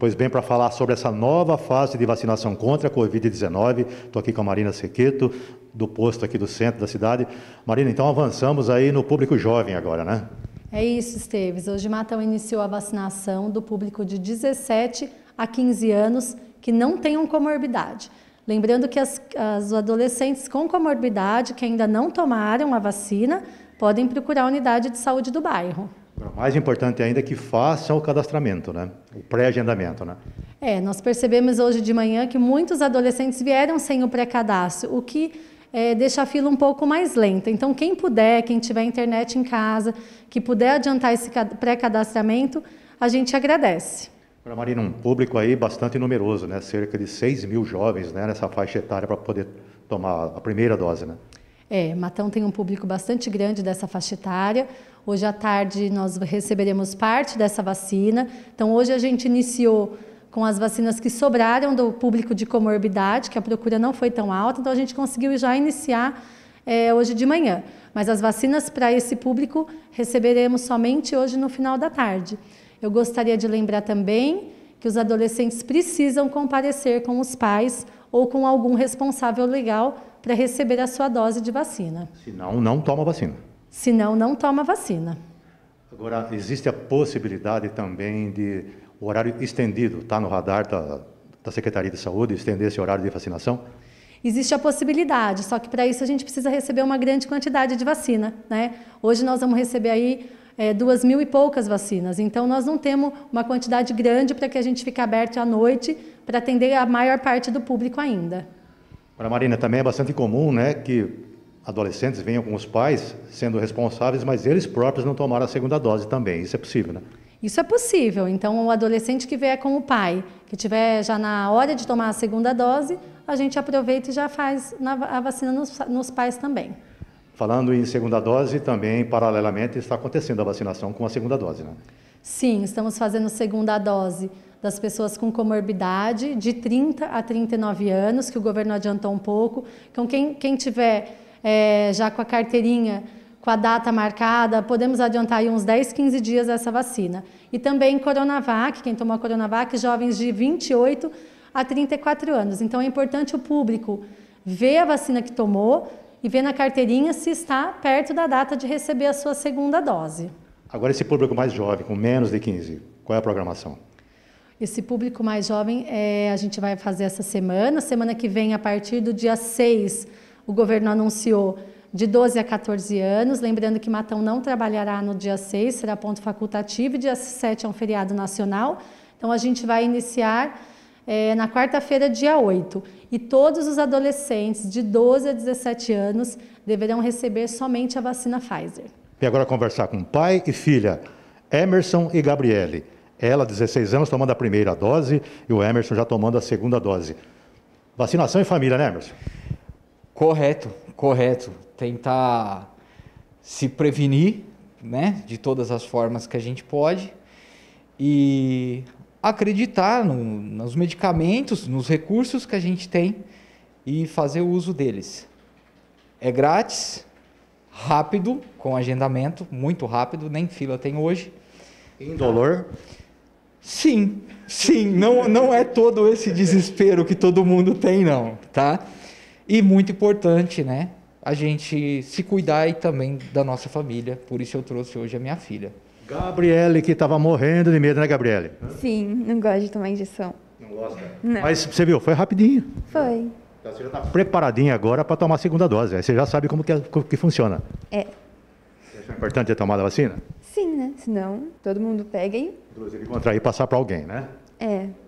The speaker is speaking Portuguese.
Pois bem, para falar sobre essa nova fase de vacinação contra a Covid-19, estou aqui com a Marina Sequeto, do posto aqui do centro da cidade. Marina, então avançamos aí no público jovem agora, né? É isso, Esteves. Hoje Matão iniciou a vacinação do público de 17 a 15 anos que não tenham comorbidade. Lembrando que as, as adolescentes com comorbidade que ainda não tomaram a vacina podem procurar a unidade de saúde do bairro mais importante ainda é que façam o cadastramento, né? o pré-agendamento. Né? É, nós percebemos hoje de manhã que muitos adolescentes vieram sem o pré-cadastro, o que é, deixa a fila um pouco mais lenta. Então, quem puder, quem tiver internet em casa, que puder adiantar esse pré-cadastramento, a gente agradece. Para Marina, um público aí bastante numeroso, né? cerca de 6 mil jovens né? nessa faixa etária para poder tomar a primeira dose. Né? É, Matão tem um público bastante grande dessa faixa etária. Hoje à tarde nós receberemos parte dessa vacina. Então, hoje a gente iniciou com as vacinas que sobraram do público de comorbidade, que a procura não foi tão alta, então a gente conseguiu já iniciar é, hoje de manhã. Mas as vacinas para esse público receberemos somente hoje no final da tarde. Eu gostaria de lembrar também que os adolescentes precisam comparecer com os pais ou com algum responsável legal para receber a sua dose de vacina. Se não, não toma vacina. Se não, não toma vacina. Agora, existe a possibilidade também de horário estendido, está no radar da, da Secretaria de Saúde, estender esse horário de vacinação? Existe a possibilidade, só que para isso a gente precisa receber uma grande quantidade de vacina. Né? Hoje nós vamos receber aí é, duas mil e poucas vacinas. Então, nós não temos uma quantidade grande para que a gente fique aberto à noite para atender a maior parte do público ainda. Para Marina, também é bastante comum né, que adolescentes venham com os pais sendo responsáveis, mas eles próprios não tomaram a segunda dose também. Isso é possível, né? Isso é possível. Então, o adolescente que vier com o pai, que tiver já na hora de tomar a segunda dose, a gente aproveita e já faz a vacina nos, nos pais também. Falando em segunda dose, também, paralelamente, está acontecendo a vacinação com a segunda dose, né? Sim, estamos fazendo segunda dose das pessoas com comorbidade de 30 a 39 anos, que o governo adiantou um pouco. Então, quem, quem tiver é, já com a carteirinha, com a data marcada, podemos adiantar aí uns 10, 15 dias essa vacina. E também Coronavac, quem tomou Coronavac, jovens de 28 a 34 anos. Então, é importante o público ver a vacina que tomou, e ver na carteirinha se está perto da data de receber a sua segunda dose. Agora, esse público mais jovem, com menos de 15, qual é a programação? Esse público mais jovem, é, a gente vai fazer essa semana. Semana que vem, a partir do dia 6, o governo anunciou de 12 a 14 anos. Lembrando que Matão não trabalhará no dia 6, será ponto facultativo, e dia 7 é um feriado nacional. Então, a gente vai iniciar é, na quarta-feira, dia 8. E todos os adolescentes de 12 a 17 anos deverão receber somente a vacina Pfizer. E agora conversar com pai e filha, Emerson e Gabriele. Ela, 16 anos, tomando a primeira dose e o Emerson já tomando a segunda dose. Vacinação em família, né, Emerson? Correto, correto. Tentar se prevenir, né, de todas as formas que a gente pode. E acreditar no, nos medicamentos, nos recursos que a gente tem e fazer o uso deles. É grátis, rápido, com agendamento, muito rápido, nem fila tem hoje. Indolor? Sim, sim, não, não é todo esse desespero que todo mundo tem, não, tá? E muito importante, né? A gente se cuidar e também da nossa família. Por isso eu trouxe hoje a minha filha. Gabriele, que estava morrendo de medo, né, Gabriele? Sim, não gosto de tomar injeção. Não gosta? Não. Mas você viu, foi rapidinho. Foi. Então, você já está preparadinha agora para tomar a segunda dose. Aí você já sabe como que, é, como que funciona. É. Você acha importante ter tomado a vacina? Sim, né? Senão todo mundo pega e. Inclusive contrair e passar para alguém, né? É.